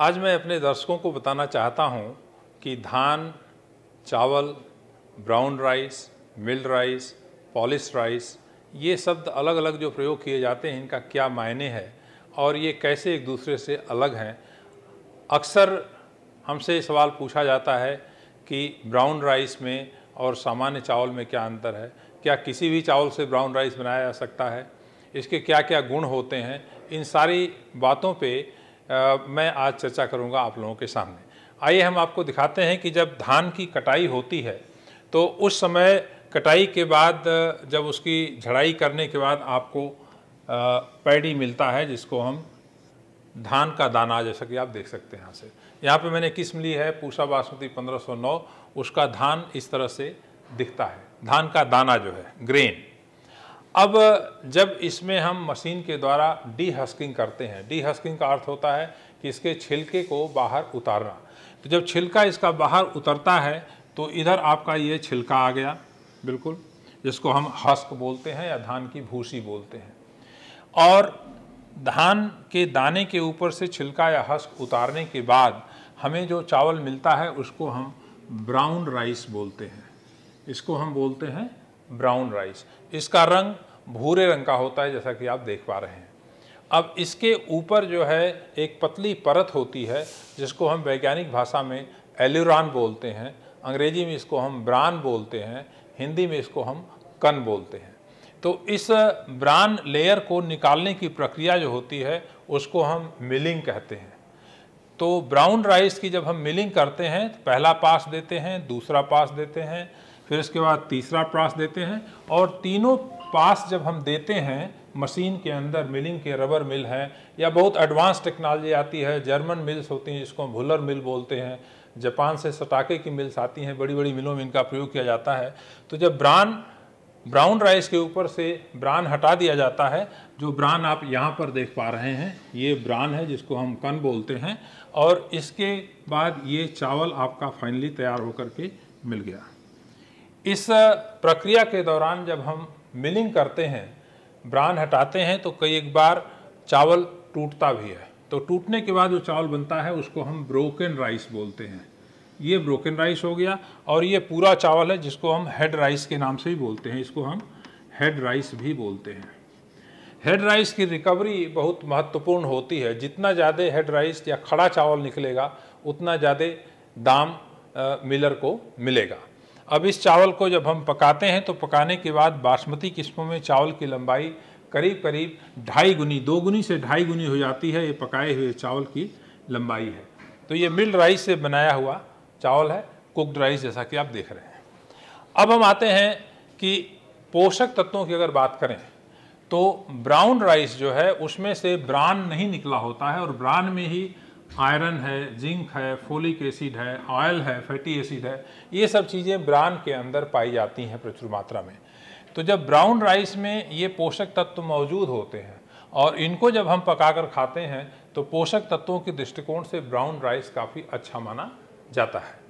आज मैं अपने दर्शकों को बताना चाहता हूं कि धान चावल brown rice mill rice polish rice ये शब्द अलग अलग जो प्रयोग किए जाते हैं इनका क्या मायने है और ये कैसे एक दूसरे से अलग हैं अक्सर हमसे सवाल पूछा जाता है कि ब्राउन राइस में और सामान्य चावल में क्या अंतर है क्या किसी भी चावल से ब्राउन राइस बनाया जा सकता है इसके क्या क्या गुण होते हैं इन सारी बातों पर मैं आज चर्चा करूँगा आप लोगों के सामने आइए हम आपको दिखाते हैं कि जब धान की कटाई होती है तो उस समय कटाई के बाद जब उसकी झड़ाई करने के बाद आपको पैडी मिलता है जिसको हम धान का दाना जैसा कि आप देख सकते हैं यहाँ से यहाँ पे मैंने किस्म ली है पूषा बासमती 1509 उसका धान इस तरह से दिखता है धान का दाना जो है ग्रेन अब जब इसमें हम मशीन के द्वारा डी हस्किंग करते हैं डी हस्किंग का अर्थ होता है कि इसके छिलके को बाहर उतारना तो जब छिलका इसका बाहर उतरता है तो इधर आपका ये छिलका आ गया बिल्कुल जिसको हम हस्क बोलते हैं या धान की भूसी बोलते हैं और धान के दाने के ऊपर से छिलका या हस्क उतारने के बाद हमें जो चावल मिलता है उसको हम ब्राउन राइस बोलते हैं इसको हम बोलते हैं ब्राउन राइस इसका रंग भूरे रंग का होता है जैसा कि आप देख पा रहे हैं अब इसके ऊपर जो है एक पतली परत होती है जिसको हम वैज्ञानिक भाषा में एल्यूरान बोलते हैं अंग्रेजी में इसको हम ब्रान बोलते हैं हिंदी में इसको हम कन बोलते हैं तो इस ब्रान लेयर को निकालने की प्रक्रिया जो होती है उसको हम मिलिंग कहते हैं तो ब्राउन राइस की जब हम मिलिंग करते हैं तो पहला पास देते हैं दूसरा पास देते हैं फिर उसके बाद तीसरा पास देते हैं और तीनों पास जब हम देते हैं मशीन के अंदर मिलिंग के रबर मिल है या बहुत एडवांस टेक्नोलॉजी आती है जर्मन मिल्स होती हैं जिसको हम भुलर मिल बोलते हैं जापान से सटाके की मिल्स आती हैं बड़ी बड़ी मिलों में इनका प्रयोग किया जाता है तो जब ब्रान ब्राउन राइस के ऊपर से ब्रान हटा दिया जाता है जो ब्रान आप यहाँ पर देख पा रहे हैं ये ब्रान है जिसको हम कन बोलते हैं और इसके बाद ये चावल आपका फाइनली तैयार होकर के मिल गया इस प्रक्रिया के दौरान जब हम मिलिंग करते हैं ब्रान हटाते हैं तो कई एक बार चावल टूटता भी है तो टूटने के बाद जो चावल बनता है उसको हम ब्रोकन राइस बोलते हैं ये ब्रोकन राइस हो गया और ये पूरा चावल है जिसको हम हेड राइस के नाम से भी बोलते हैं इसको हम हेड राइस भी बोलते हैं हेड राइस की रिकवरी बहुत महत्वपूर्ण होती है जितना ज़्यादा हेड राइस या खड़ा चावल निकलेगा उतना ज़्यादा दाम मिलर को मिलेगा अब इस चावल को जब हम पकाते हैं तो पकाने के बाद बासमती किस्मों में चावल की लंबाई करीब करीब ढाई गुनी दो गुनी से ढाई गुनी हो जाती है ये पकाए हुए चावल की लंबाई है तो ये मिल राइस से बनाया हुआ चावल है कुकड राइस जैसा कि आप देख रहे हैं अब हम आते हैं कि पोषक तत्वों की अगर बात करें तो ब्राउन राइस जो है उसमें से ब्रान नहीं निकला होता है और ब्रान में ही आयरन है जिंक है फोलिक एसिड है ऑयल है फैटी एसिड है ये सब चीज़ें ब्रान के अंदर पाई जाती हैं प्रचुर मात्रा में तो जब ब्राउन राइस में ये पोषक तत्व मौजूद होते हैं और इनको जब हम पकाकर खाते हैं तो पोषक तत्वों के दृष्टिकोण से ब्राउन राइस काफ़ी अच्छा माना जाता है